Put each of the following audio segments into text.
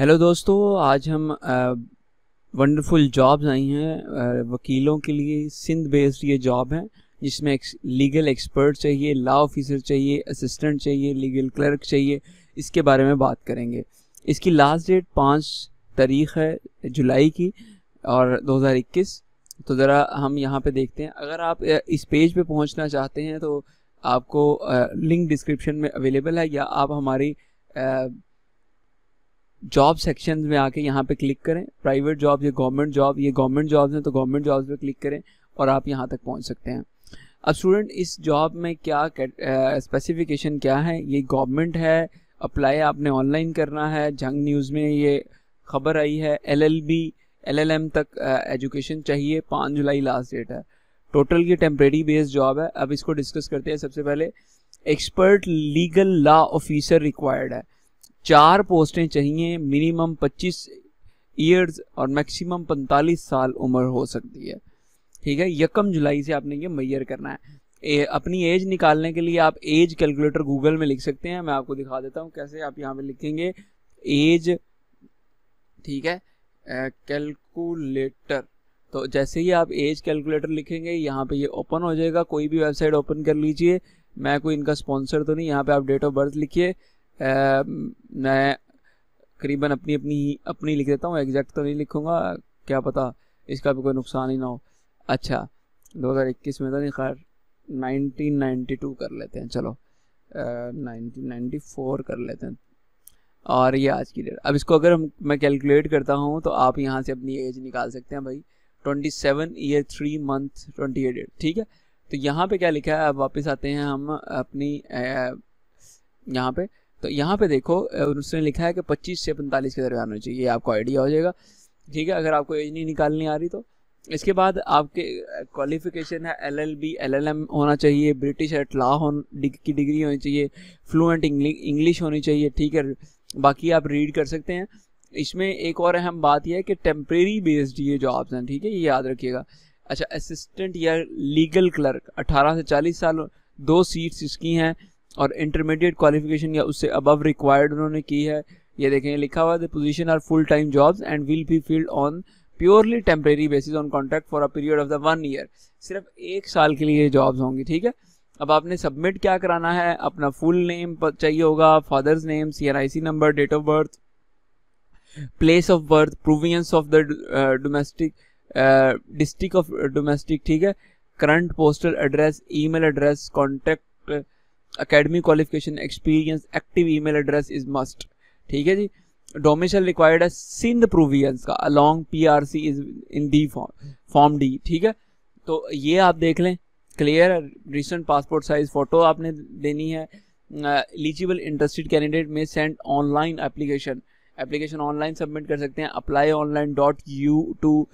hello दोस्तों आज हम वंडरफुल जॉब्स आई हैं वकीलों के लिए सिंध बेस्ड ये जॉब है जिसमें एक, लीगल एक्सपर्ट चाहिए लॉ ऑफिसर चाहिए असिस्टेंट चाहिए लीगल क्लर्क चाहिए इसके बारे में बात करेंगे इसकी लास्ट डेट पाँच तारीख है जुलाई की और 2021 तो ज़रा हम यहाँ पे देखते हैं अगर आप इस पेज पे पहुँचना चाहते हैं तो आपको लिंक डिस्क्रिप्शन में अवेलेबल है या आप हमारी जॉब सेक्शन में आके यहाँ पे क्लिक करें प्राइवेट जॉब या गवर्नमेंट जॉब ये गवर्नमेंट जॉब्स हैं तो गवर्नमेंट जॉब्स पे क्लिक करें और आप यहाँ तक पहुँच सकते हैं अब स्टूडेंट इस जॉब में क्या स्पेसिफिकेशन क्या है ये गवर्नमेंट है अप्लाई आपने ऑनलाइन करना है जंग न्यूज़ में ये खबर आई है एल एल तक एजुकेशन चाहिए पाँच जुलाई लास्ट डेट है टोटल ये टेम्प्रेरी बेस्ड जॉब है अब इसको डिस्कस करते हैं सबसे पहले expert legal law officer required है चार पोस्टें चाहिए मिनिमम 25 ईयर्स और मैक्सिमम 45 साल उम्र हो सकती है ठीक है यकम जुलाई से आपने ये मैयर करना है ए, अपनी एज निकालने के लिए आप एज कैलकुलेटर गूगल में लिख सकते हैं मैं आपको दिखा देता हूँ कैसे आप यहाँ पे लिखेंगे एज ठीक है कैलकुलेटर तो जैसे ही आप एज कैलकुलेटर लिखेंगे यहाँ पे ये ओपन हो जाएगा कोई भी वेबसाइट ओपन कर लीजिए मैं कोई इनका स्पॉन्सर तो नहीं यहाँ पे आप डेट ऑफ बर्थ लिखिए मैं करीबन अपनी अपनी अपनी लिख देता हूँ एग्जैक्ट तो नहीं लिखूँगा क्या पता इसका भी कोई नुकसान ही ना हो अच्छा 2021 में तो नहीं खैर 1992 कर लेते हैं चलो नाइनटीन फोर कर लेते हैं और ये आज की डेट अब इसको अगर हम मैं कैलकुलेट करता हूँ तो आप यहाँ से अपनी एज निकाल सकते हैं भाई 27 seven year three month twenty eight date ठीक है तो यहाँ पे क्या लिखा है अब वापस आते हैं हम अपनी यहाँ पे तो यहाँ पे देखो उसने लिखा है कि 25 से 45 के दरमियान होना चाहिए ये आपको आइडिया हो जाएगा ठीक है अगर आपको एज नहीं निकालनी आ रही तो इसके बाद आपके क्वालिफिकेशन है L L B L L M होना चाहिए ब्रिटिश एट लॉ की डिग्री होनी चाहिए फ्लुएंट इंग्लिश होनी चाहिए ठीक है बाकी आप रीड कर सकते हैं इसमें एक और अहम बात यह है कि टेम्प्रेरी बेस्ड ये जॉब्स हैं ठीक है ये याद रखिएगा अच्छा असिस्टेंट या लीगल क्लर्क अठारह से चालीस साल दो सीट्स इसकी हैं और इंटरमीडिएट क्वालिफिकेशन या उससे अबव रिक्वायर्ड उन्होंने की है ये देखें लिखा हुआ है position are full time jobs and will be filled on purely temporary basis on contract for a period of the one year सिर्फ एक साल के लिए जॉब्स होंगी ठीक है अब आपने सबमिट क्या कराना है अपना फुल नेम चाहिए होगा father's name C number date of birth place of birth province of the domestic district of domestic ठीक है current postal address email address contact academy qualification experience active email address is must ठीक है जी domicile required है Sindh provisions का along P R C is in D form form D ठीक है तो ये आप देख लें clear recent passport size photo आपने देनी है eligible interested candidate may send online application application online submit कर सकते हैं apply online dot U two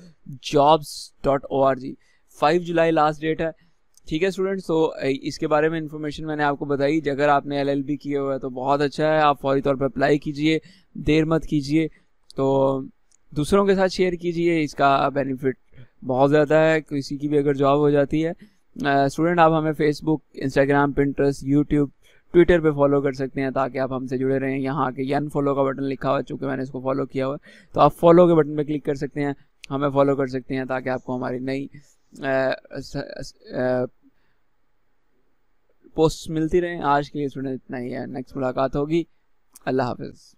jobs dot O जुलाई लास्ट डेट है ठीक है स्टूडेंट्स तो इसके बारे में इन्फॉर्मेशन मैंने आपको बताई अगर आपने एल किया हुआ है तो बहुत अच्छा है आप फौरी तौर पर अप्लाई कीजिए देर मत कीजिए तो दूसरों के साथ शेयर कीजिए इसका बेनिफिट बहुत ज़्यादा है किसी की भी अगर जॉब हो जाती है स्टूडेंट आप हमें Facebook Instagram Pinterest YouTube Twitter पे फॉलो कर सकते हैं ताकि आप हमसे जुड़े रहें यहाँ आके यन फॉलो का बटन लिखा हुआ है चूँकि मैंने इसको फॉलो किया हुआ है तो आप फॉलो के बटन पे क्लिक कर सकते हैं हमें फॉलो कर सकते हैं ताकि आपको हमारी नई पोस्ट मिलती रहें आज के लिए स्टूडेंट इतना ही है नेक्स्ट मुलाकात होगी अल्लाह हाफिज़